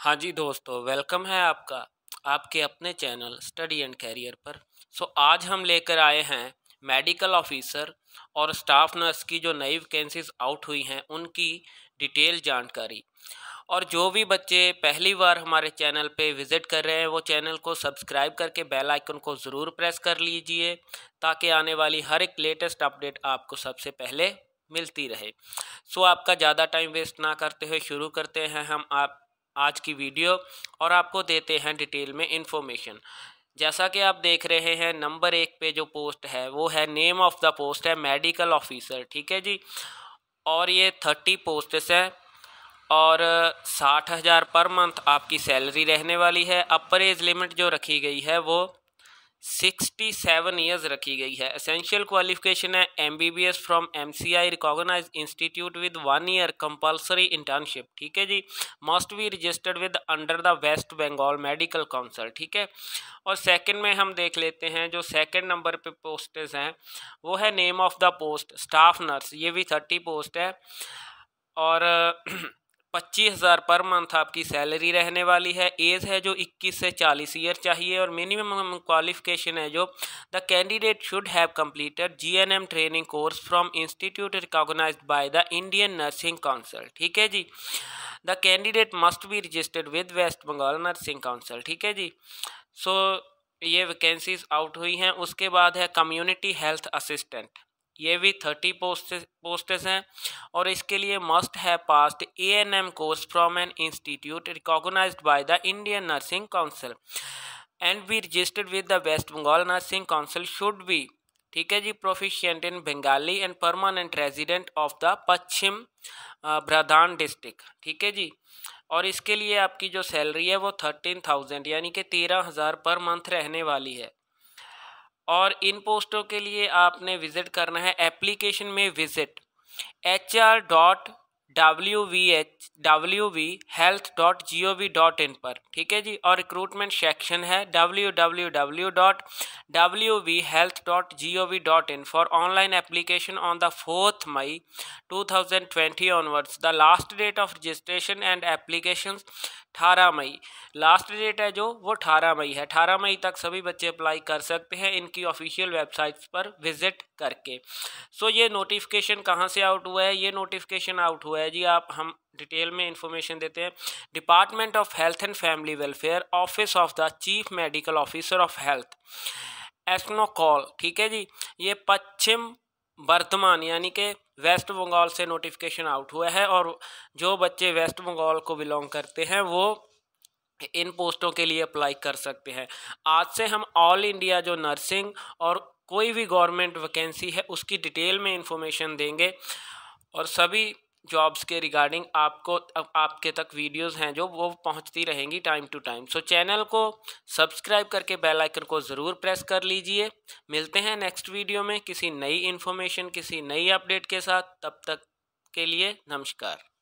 हाँ जी दोस्तों वेलकम है आपका आपके अपने चैनल स्टडी एंड कैरियर पर सो so, आज हम लेकर आए हैं मेडिकल ऑफिसर और स्टाफ नर्स की जो नई वैकेंसीज आउट हुई हैं उनकी डिटेल जानकारी और जो भी बच्चे पहली बार हमारे चैनल पे विज़िट कर रहे हैं वो चैनल को सब्सक्राइब करके बेल आइकन को ज़रूर प्रेस कर लीजिए ताकि आने वाली हर एक लेटेस्ट अपडेट आपको सबसे पहले मिलती रहे सो so, आपका ज़्यादा टाइम वेस्ट ना करते हुए शुरू करते हैं हम आप आज की वीडियो और आपको देते हैं डिटेल में इंफॉर्मेशन जैसा कि आप देख रहे हैं नंबर एक पे जो पोस्ट है वो है नेम ऑफ द पोस्ट है मेडिकल ऑफिसर ठीक है जी और ये थर्टी पोस्ट्स हैं और साठ हज़ार पर मंथ आपकी सैलरी रहने वाली है अपर एज लिमिट जो रखी गई है वो सिक्सटी सेवन ईयर्स रखी गई है असेंशियल क्वालिफिकेशन है M B B S from M C I recognise institute with one year compulsory internship ठीक है जी must be registered with under the West Bengal Medical Council ठीक है और सेकंड में हम देख लेते हैं जो सेकंड नंबर पे पोस्टेज हैं वो है name of the post staff nurse ये भी थर्टी पोस्ट है और पच्चीस हज़ार पर मंथ आपकी सैलरी रहने वाली है एज है जो इक्कीस से चालीस ईयर चाहिए और मिनिमम क्वालिफिकेशन है जो the candidate should have an GNM training course from institute recognise by the Indian Nursing Council ठीक है जी the candidate must be registered with West Bengal Nursing Council ठीक है जी सो so, ये वैकेंसीज आउट हुई हैं उसके बाद है कम्युनिटी हेल्थ असिस्टेंट ये भी थर्टी पोस्ट पोस्टेस हैं और इसके लिए मस्ट है passed A N M course from an institute recognise by the Indian Nursing Council and be registered with the West Bengal Nursing Council should be ठीक है जी proficient in Bengali and permanent resident of the Paschim Bardhaman district ठीक है जी और इसके लिए आपकी जो सैलरी है वो थर्टीन थाउजेंड यानी कि तेरह हज़ार पर मंथ रहने वाली है और इन पोस्टों के लिए आपने विजिट करना है एप्लीकेशन में visit H R dot W V H W V health dot G O V dot in पर ठीक है जी और रिक्रूटमेंट सेक्शन है W W W dot W V health dot G O V dot in for online application on the fourth May two thousand twenty onwards the last date of registration and application अठारह मई last date है जो वो अठारह मई है अठारह मई तक सभी बच्चे अप्लाई कर सकते हैं इनकी ऑफिशियल वेबसाइट्स पर विजिट करके सो so, ये नोटिफिकेशन कहाँ से आउट हुआ है ये नोटिफिकेशन आउट हुआ है जी आप हम डिटेल में इंफॉर्मेशन देते हैं department of health and family welfare office of the chief medical officer of health एस्नोकॉल ठीक है जी ये पश्चिम वर्तमान यानी कि वेस्ट बंगाल से नोटिफिकेशन आउट हुआ है और जो बच्चे वेस्ट बंगाल को बिलोंग करते हैं वो इन पोस्टों के लिए अप्लाई कर सकते हैं आज से हम ऑल इंडिया जो नर्सिंग और कोई भी गवर्नमेंट वैकेंसी है उसकी डिटेल में इंफॉर्मेशन देंगे और सभी जॉब्स के रिगार्डिंग आपको आपके तक वीडियोस हैं जो वो पहुंचती रहेंगी time to time so channel को सब्सक्राइब करके बेल आइकन को ज़रूर प्रेस कर लीजिए मिलते हैं नेक्स्ट वीडियो में किसी नई इन्फॉर्मेशन किसी नई अपडेट के साथ तब तक के लिए नमस्कार